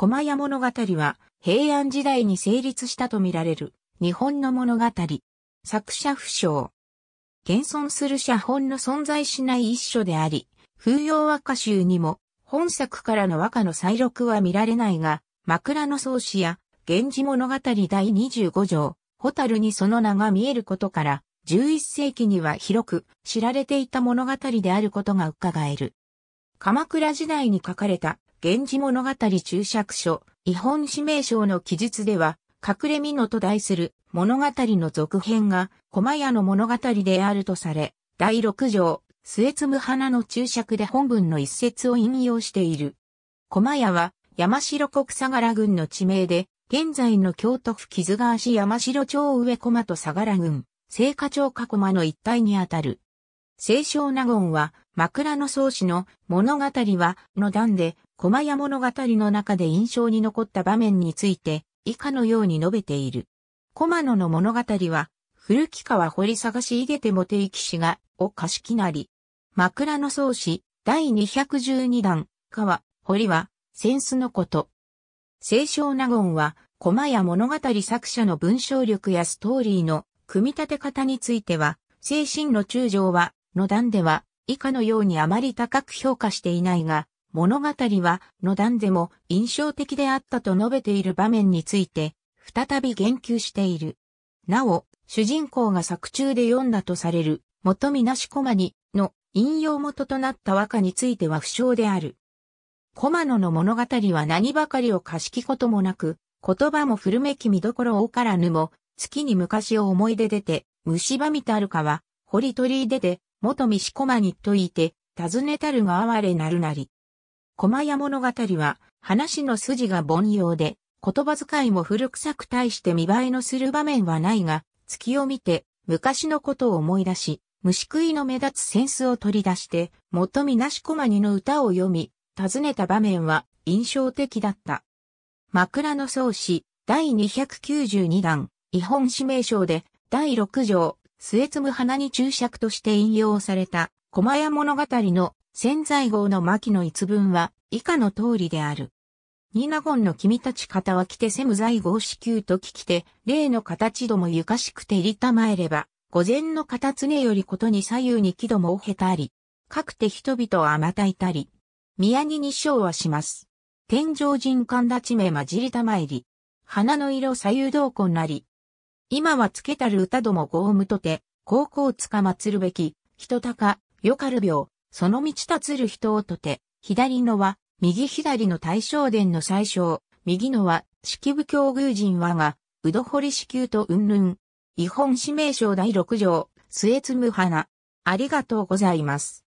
駒屋物語は平安時代に成立したとみられる日本の物語。作者不詳。現存する写本の存在しない一書であり、風洋和歌集にも本作からの和歌の再録は見られないが、枕草子や源氏物語第25条、ホタルにその名が見えることから、11世紀には広く知られていた物語であることが伺える。鎌倉時代に書かれた源氏物語注釈書、日本指名書の記述では、隠れ美濃と題する物語の続編が、駒屋の物語であるとされ、第6条、末摘む花の注釈で本文の一節を引用している。駒屋は、山城国相良郡の地名で、現在の京都府木津川市山城町上駒と相良郡、聖火町加駒の一帯にあたる。清少納言は、枕草子の物語は、の段で、駒屋物語の中で印象に残った場面について、以下のように述べている。駒野の物語は、古木川堀探し井出て茂き氏が、を貸しきなり。枕草子、第212段、川、堀は、センスのこと。清少納言は、駒や物語作者の文章力やストーリーの組み立て方については、精神の中将はの段では以下のようにあまり高く評価していないが、物語はの段でも印象的であったと述べている場面について、再び言及している。なお、主人公が作中で読んだとされる、元見なしコマにの引用元となった和歌については不詳である。コマノの物語は何ばかりを貸しきこともなく、言葉も古めき見どころをからぬも、月に昔を思い出出て、虫歯みたるかは、掘り取り出て、元三子駒にといて、尋ねたるが哀れなるなり。駒屋物語は、話の筋が凡庸で、言葉遣いも古臭く対して見栄えのする場面はないが、月を見て、昔のことを思い出し、虫食いの目立つセンスを取り出して、元三なしこにの歌を読み、尋ねた場面は印象的だった。枕草子第292弾、日本指名章で、第6条、末摘む花に注釈として引用された、駒屋物語の潜在号の牧の一文は以下の通りである。ニナゴンの君たち方は来てセム在号子宮と聞きて、例の形どもゆかしくて入りたまえれば、午前の片常よりことに左右に木どもを経たり、かくて人々はまたいたり、宮に日照はします。天上人間立ち目まじりたまえり、花の色左右同根なり、今はつけたる歌どもごうむとて、高校つかまつるべき、人高、よかる病、その道たつる人をとて、左のは、右左の大正殿の最小、右のは、式部教宮人和が、うど掘り支給とうんぬん。日本指名書第6条、末摘む花。ありがとうございます。